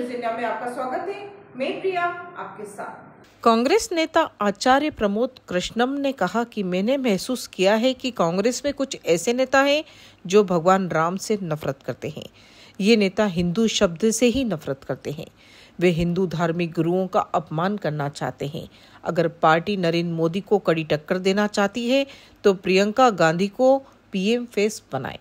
news India में आपका स्वागत है मैं प्रिया आपके साथ कांग्रेस नेता आचार्य प्रमोद कृष्णम ने कहा कि मैंने महसूस किया है कि कांग्रेस में कुछ ऐसे नेता हैं जो भगवान राम से नफरत करते हैं ये नेता हिंदू शब्द से ही नफरत करते हैं वे हिंदू धार्मिक गुरुओं का अपमान करना चाहते हैं अगर पार्टी नरेंद्र मोदी को कड़ी टक्कर देना चाहती है तो प्रियंका गांधी को पीएम फेस बनाए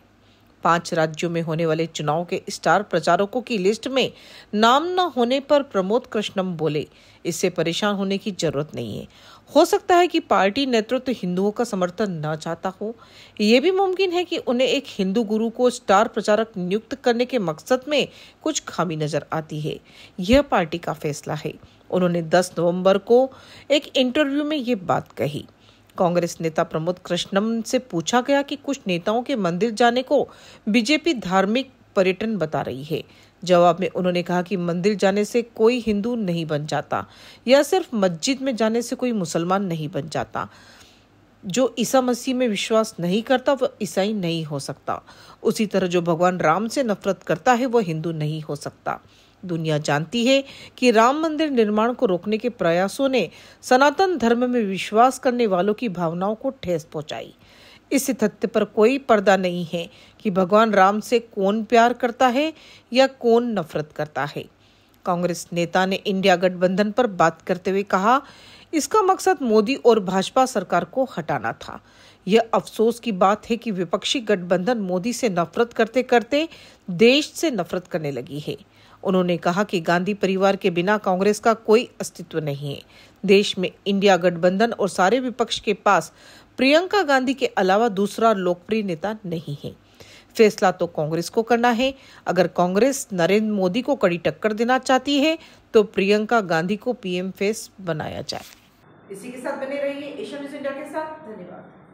पांच राज्यों में होने वाले चुनाव के स्टार प्रचारकों की लिस्ट में नाम न होने पर प्रमोद कृष्णम बोले इससे परेशान होने की जरूरत नहीं है हो सकता है कि पार्टी नेतृत्व तो हिंदुओं का समर्थन न चाहता हो यह भी मुमकिन है कि उन्हें एक हिंदू गुरु को स्टार प्रचारक नियुक्त करने के मकसद में कुछ खामी नजर आती है यह पार्टी का फैसला है उन्होंने 10 नवंबर को एक इंटरव्यू में ये बात कही कांग्रेस नेता प्रमोद कृष्णम से पूछा गया कि कुछ नेताओं के मंदिर जाने को बीजेपी धार्मिक पर्यटन बता रही है जवाब में उन्होंने कहा कि मंदिर जाने से कोई हिंदू नहीं बन जाता या सिर्फ मस्जिद में जाने से कोई मुसलमान नहीं बन जाता जो ईसा मसीह में विश्वास नहीं करता वह ईसाई नहीं हो सकता उसी तरह जो भगवान राम से नफरत करता है वह हिंदू नहीं हो सकता दुनिया जानती है कि राम मंदिर निर्माण को रोकने के प्रयासों ने सनातन धर्म में विश्वास करने वालों की भावनाओं को ठेस पहुंचाई इस तथ्य पर कोई पर्दा नहीं है कि भगवान राम से कौन प्यार करता है या कौन नफरत करता है कांग्रेस नेता ने इंडिया गठबंधन पर बात करते हुए कहा इसका मकसद मोदी और भाजपा सरकार को हटाना था यह अफसोस की बात है कि विपक्षी गठबंधन मोदी से नफरत करते करते देश से नफरत करने लगी है उन्होंने कहा कि गांधी परिवार के बिना कांग्रेस का कोई अस्तित्व नहीं है देश में इंडिया गठबंधन और सारे विपक्ष के पास प्रियंका गांधी के अलावा दूसरा लोकप्रिय नेता नहीं है फैसला तो कांग्रेस को करना है अगर कांग्रेस नरेंद्र मोदी को कड़ी टक्कर देना चाहती है तो प्रियंका गांधी को पीएम फेस बनाया जाए इसी के साथ बने रहिए एशिया न्यूज इंडिया के साथ धन्यवाद